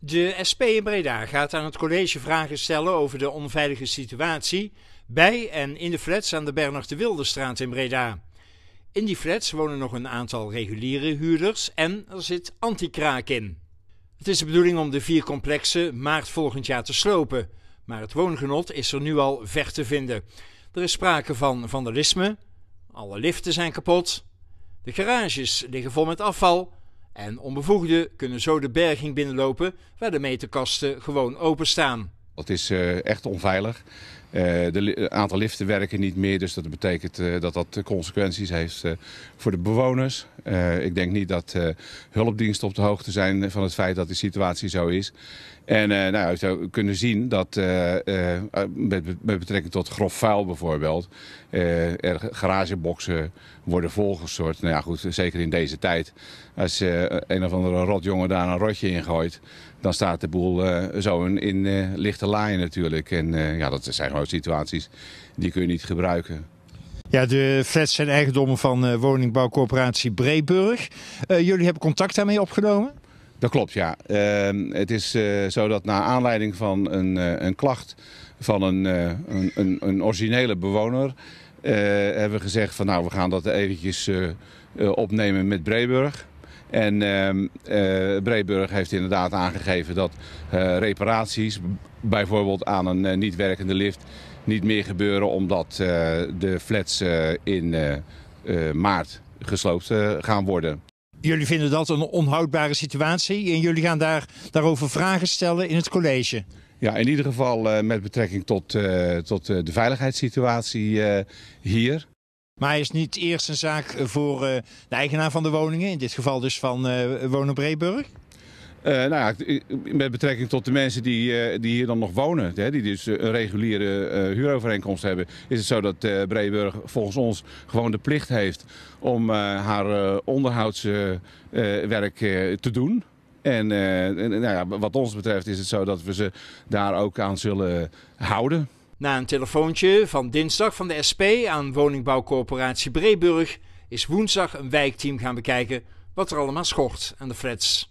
De SP in Breda gaat aan het college vragen stellen over de onveilige situatie bij en in de flats aan de Bernard de Wildestraat in Breda. In die flats wonen nog een aantal reguliere huurders en er zit antikraak in. Het is de bedoeling om de vier complexen maart volgend jaar te slopen, maar het woongenot is er nu al ver te vinden. Er is sprake van vandalisme, alle liften zijn kapot, de garages liggen vol met afval en onbevoegden kunnen zo de berging binnenlopen waar de meterkasten gewoon openstaan. Het is eh, echt onveilig. Het eh, aantal liften werken niet meer, dus dat betekent eh, dat dat consequenties heeft voor de bewoners. ik denk niet dat hulpdiensten op de hoogte zijn van het feit dat de situatie zo is. En nou, zou kunnen zien dat met, met, betrekking tot grof vuil bijvoorbeeld... er garageboxen worden volgestort. Nou ja, goed, zeker in deze tijd. Als een of andere rotjongen daar een rotje in gooit... dan staat de boel zo in, in lichte laaien natuurlijk. En eh, ja, dat zijn gewoon situaties die kun je niet gebruiken. Ja, de flats zijn eigendommen van eh, woningbouwcorporatie Breeburg. Eh, jullie hebben contact daarmee opgenomen? Dat klopt, ja. Ehm, het is zo dat na aanleiding van een, een klacht van een, een, een, originele bewoner... hebben we gezegd van nou, we gaan dat eventjes opnemen met Breburg. En uh, heeft inderdaad aangegeven dat eh, reparaties, bijvoorbeeld aan een eh, niet werkende lift, niet meer gebeuren omdat de flats in maart gesloopt gaan worden. Jullie vinden dat een onhoudbare situatie en jullie gaan daar, daarover vragen stellen in het college. Ja, in ieder geval met betrekking tot, tot de veiligheidssituatie hier. Maar is niet eerst een zaak voor eh, de eigenaar van de woningen, in dit geval dus van eh, Wonen Breeburg? Eh, nou ja, met betrekking tot de mensen die, die hier dan nog wonen, hè, die dus een reguliere huurovereenkomst hebben, is het zo dat uh, Breeburg volgens ons gewoon de plicht heeft om haar onderhoudswerk te doen. En, en nou ja, wat ons betreft is het zo dat we ze daar ook aan zullen houden. Na een telefoontje van dinsdag van de SP aan woningbouwcorporatie Breeburg is woensdag een wijkteam gaan bekijken wat er allemaal schort aan de flats.